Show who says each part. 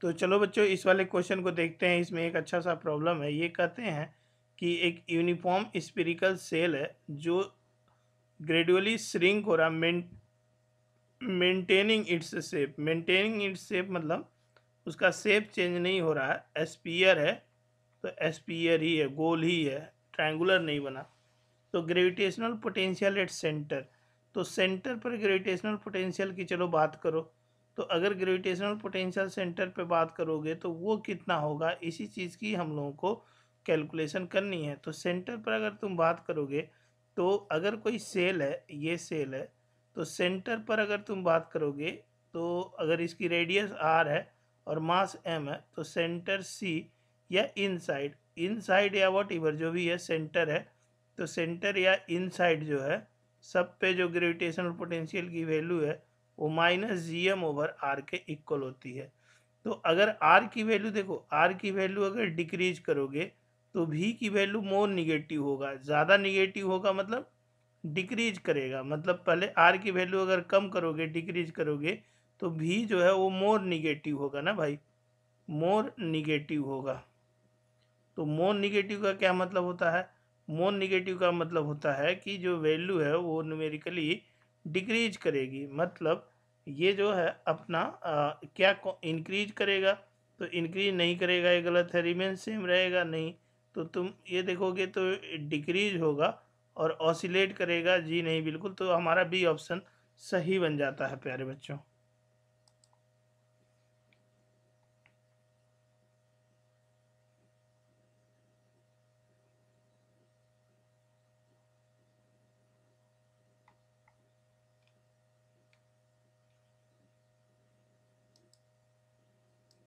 Speaker 1: तो चलो बच्चों इस वाले क्वेश्चन को देखते हैं इसमें एक अच्छा सा प्रॉब्लम है ये कहते हैं कि एक यूनिफॉर्म स्पिरिकल सेल है जो ग्रेजुअली श्रिंक हो रहा main maintaining its shape maintaining its shape मतलब उसका सेप चेंज नहीं हो रहा है एस्पियर है तो एसपियर ही है गोल ही है ट्रायंगुलर नहीं बना तो ग्रेविटेशनल पोटेंशियल एट सेंटर तो सेंटर पर ग्रेविटेशनल पोटेंशियल की चलो बात करो तो अगर ग्रेविटेशनल पोटेंशियल सेंटर पे बात करोगे तो वो कितना होगा इसी चीज़ की हम लोगों को कैलकुलेशन करनी है तो सेंटर पर अगर तुम बात करोगे तो अगर कोई सेल है ये सेल है तो सेंटर पर अगर तुम बात करोगे तो अगर इसकी रेडियस आर है और मास एम है तो सेंटर सी या इनसाइड इनसाइड या वॉट इवर जो भी है सेंटर है तो सेंटर या इनसाइड जो है सब पे जो ग्रेविटेशनल पोटेंशियल की वैल्यू है वो minus G M over R के इक्वल होती है तो अगर आर की वैल्यू देखो आर की वैल्यू अगर डिक्रीज करोगे तो भी की वैल्यू मोर निगेटिव होगा ज़्यादा निगेटिव होगा मतलब डिक्रीज करेगा मतलब पहले आर की वैल्यू अगर कम करोगे डिक्रीज करोगे तो भी जो है वो मोर निगेटिव होगा ना भाई मोर निगेटिव होगा तो मोर निगेटिव का क्या मतलब होता है मोर निगेटिव का मतलब होता है कि जो वैल्यू है वो न्यूमेरिकली डिक्रीज करेगी मतलब ये जो है अपना आ, क्या इंक्रीज करेगा तो इंक्रीज नहीं करेगा ये गलत है रिमेन सेम रहेगा नहीं तो तुम ये देखोगे तो डिक्रीज होगा और ऑसिलेट करेगा जी नहीं बिल्कुल तो हमारा बी ऑप्शन सही बन जाता है प्यारे बच्चों